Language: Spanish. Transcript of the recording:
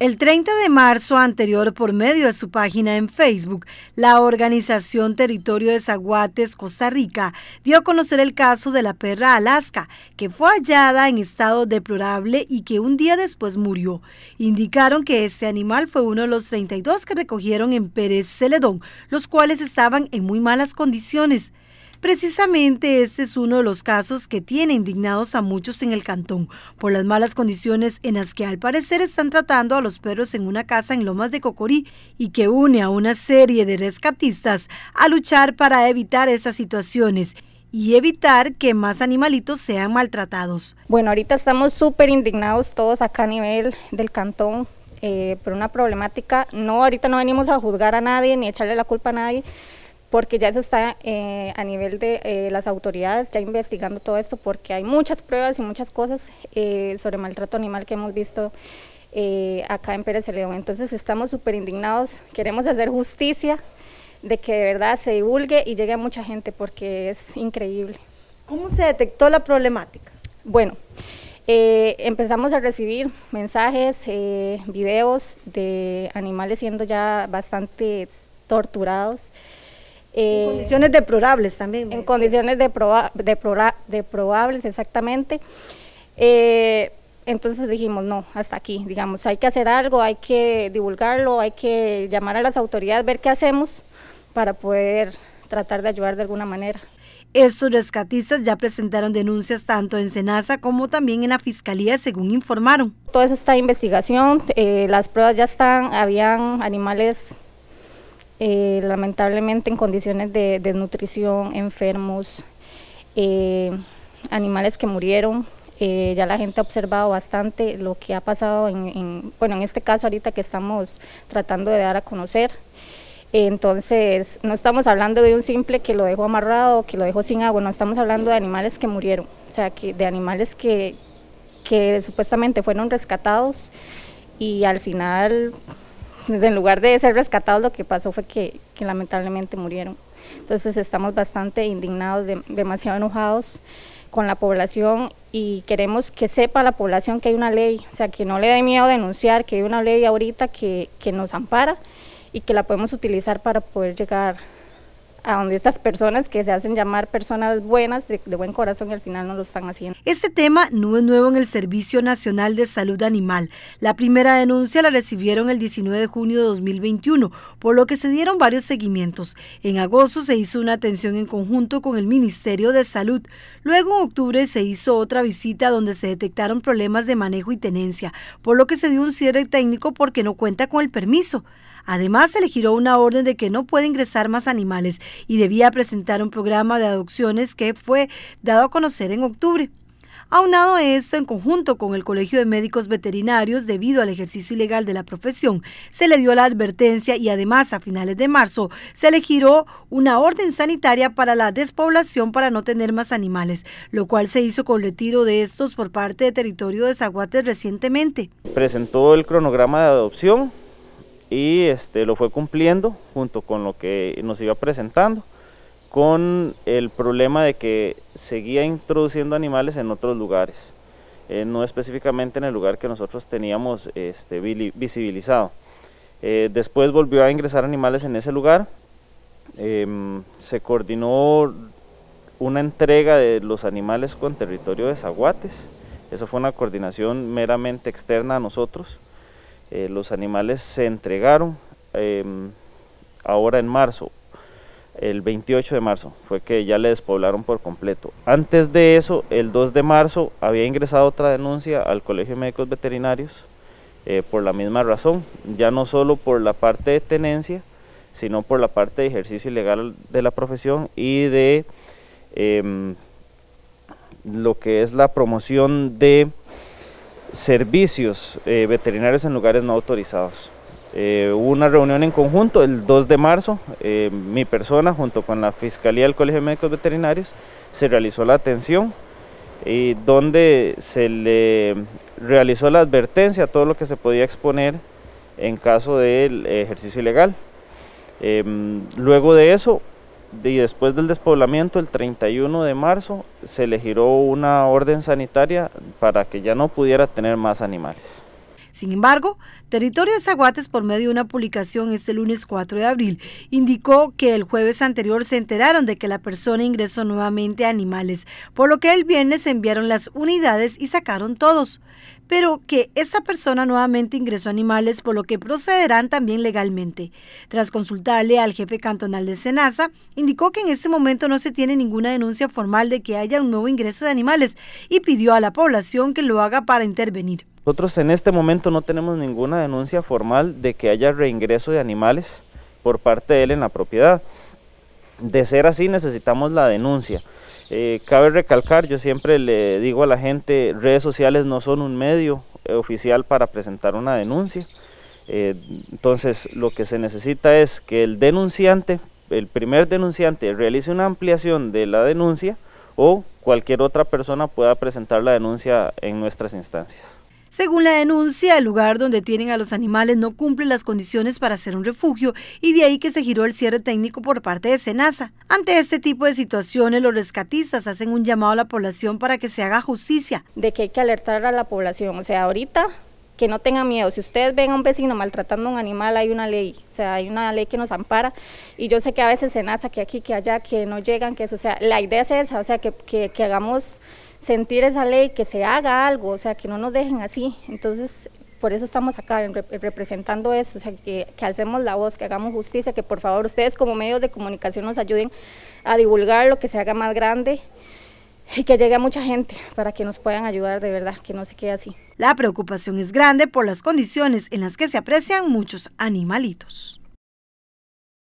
El 30 de marzo anterior, por medio de su página en Facebook, la organización Territorio de Zaguates, Costa Rica, dio a conocer el caso de la perra Alaska, que fue hallada en estado deplorable y que un día después murió. Indicaron que este animal fue uno de los 32 que recogieron en Pérez Celedón, los cuales estaban en muy malas condiciones. Precisamente este es uno de los casos que tiene indignados a muchos en el cantón por las malas condiciones en las que al parecer están tratando a los perros en una casa en Lomas de Cocorí y que une a una serie de rescatistas a luchar para evitar esas situaciones y evitar que más animalitos sean maltratados. Bueno, ahorita estamos súper indignados todos acá a nivel del cantón eh, por una problemática. No, ahorita no venimos a juzgar a nadie ni a echarle la culpa a nadie porque ya eso está eh, a nivel de eh, las autoridades, ya investigando todo esto, porque hay muchas pruebas y muchas cosas eh, sobre maltrato animal que hemos visto acá en Pérez León. Entonces estamos súper indignados, queremos hacer justicia de que de verdad se divulgue y llegue a mucha gente, porque es increíble. ¿Cómo se detectó la problemática? Bueno, empezamos a recibir mensajes, videos de animales siendo ya bastante torturados en eh, condiciones deplorables también. En condiciones de deplorables, exactamente. Eh, entonces dijimos, no, hasta aquí, digamos, hay que hacer algo, hay que divulgarlo, hay que llamar a las autoridades, ver qué hacemos para poder tratar de ayudar de alguna manera. Estos rescatistas ya presentaron denuncias tanto en Senasa como también en la Fiscalía, según informaron. Todo eso está en investigación, eh, las pruebas ya están, habían animales eh, lamentablemente en condiciones de desnutrición, enfermos, eh, animales que murieron. Eh, ya la gente ha observado bastante lo que ha pasado en, bueno, en este caso ahorita que estamos tratando de dar a conocer. Entonces, no estamos hablando de un simple que lo dejó amarrado, que lo dejó sin agua, no estamos hablando de animales que murieron, o sea, que, de animales que, que supuestamente fueron rescatados y al final en lugar de ser rescatados, lo que pasó fue que, lamentablemente murieron. Entonces estamos bastante indignados, demasiado enojados con la población y queremos que sepa la población que hay una ley, o sea, que no le dé miedo denunciar, que hay una ley ahorita que nos ampara y que la podemos utilizar para poder llegar a donde estas personas que se hacen llamar personas buenas, de, buen corazón, al final no lo están haciendo. Este tema no es nuevo en el Servicio Nacional de Salud Animal. La primera denuncia la recibieron el 19 de junio de 2021, por lo que se dieron varios seguimientos. En agosto se hizo una atención en conjunto con el Ministerio de Salud. Luego en octubre se hizo otra visita donde se detectaron problemas de manejo y tenencia, por lo que se dio un cierre técnico porque no cuenta con el permiso. Además, se le giró una orden de que no puede ingresar más animales y debía presentar un programa de adopciones que fue dado a conocer en octubre. Aunado a esto, en conjunto con el Colegio de Médicos Veterinarios, debido al ejercicio ilegal de la profesión, se le dio la advertencia y además a finales de marzo se le giró una orden sanitaria para la despoblación para no tener más animales, lo cual se hizo con el retiro de estos por parte de territorio de Zaguates recientemente. Presentó el cronograma de adopción y este, lo fue cumpliendo junto con lo que nos iba presentando, con el problema de que seguía introduciendo animales en otros lugares, eh, no específicamente en el lugar que nosotros teníamos este, visibilizado. Eh, después volvió a ingresar animales en ese lugar, em, se coordinó una entrega de los animales con territorio de Zaguates, eso fue una coordinación meramente externa a nosotros eh, los animales se entregaron em, ahora en marzo, el 28 de marzo, fue que ya le despoblaron por completo. Antes de eso, el 2 de marzo, había ingresado otra denuncia al Colegio de Médicos Veterinarios eh, por la misma razón, ya no solo por la parte de tenencia, sino por la parte de ejercicio ilegal de la profesión y de em, lo que es la promoción de servicios eh, veterinarios en lugares no autorizados. Eh, hubo una reunión en conjunto el 2 de marzo, eh, mi persona junto con la Fiscalía del Colegio de Médicos Veterinarios se realizó la atención y donde se le realizó la advertencia a todo lo que se podía exponer en caso del ejercicio ilegal. Em, luego de eso y después del despoblamiento, el 31 de marzo, se le giró una orden sanitaria para que ya no pudiera tener más animales. Sin embargo, Territorio de Zaguates, por medio de una publicación este lunes 4 de abril, indicó que el jueves anterior se enteraron de que la persona ingresó nuevamente a animales, por lo que el viernes enviaron las unidades y sacaron todos pero que esta persona nuevamente ingresó animales, por lo que procederán también legalmente. Tras consultarle al jefe cantonal de Senasa, indicó que en este momento no se tiene ninguna denuncia formal de que haya un nuevo ingreso de animales y pidió a la población que lo haga para intervenir. Nosotros en este momento no tenemos ninguna denuncia formal de que haya reingreso de animales por parte de él en la propiedad. De ser así necesitamos la denuncia. Eh, cabe recalcar, yo siempre le digo a la gente, redes sociales no son un medio eh, oficial para presentar una denuncia. Eh, entonces lo que se necesita es que el denunciante, el primer denunciante, realice una ampliación de la denuncia o cualquier otra persona pueda presentar la denuncia en nuestras instancias. Según la denuncia, el lugar donde tienen a los animales no cumple las condiciones para ser un refugio y de ahí que se giró el cierre técnico por parte de Senasa. Ante este tipo de situaciones, los rescatistas hacen un llamado a la población para que se haga justicia. De que hay que alertar a la población, o sea, ahorita que no tengan miedo. Si ustedes ven a un vecino maltratando a un animal, hay una ley, o sea, hay una ley que nos ampara. Y yo sé que a veces se naza, que aquí, que allá, que no llegan, que eso, o sea, la idea es esa, o sea, que, que, que hagamos sentir esa ley, que se haga algo, o sea, que no nos dejen así. Entonces, por eso estamos acá representando eso, o sea, que, que, alcemos la voz, que hagamos justicia, que por favor ustedes como medios de comunicación nos ayuden a divulgar lo que se haga más grande y que llegue mucha gente para que nos puedan ayudar de verdad, que no se quede así. La preocupación es grande por las condiciones en las que se aprecian muchos animalitos.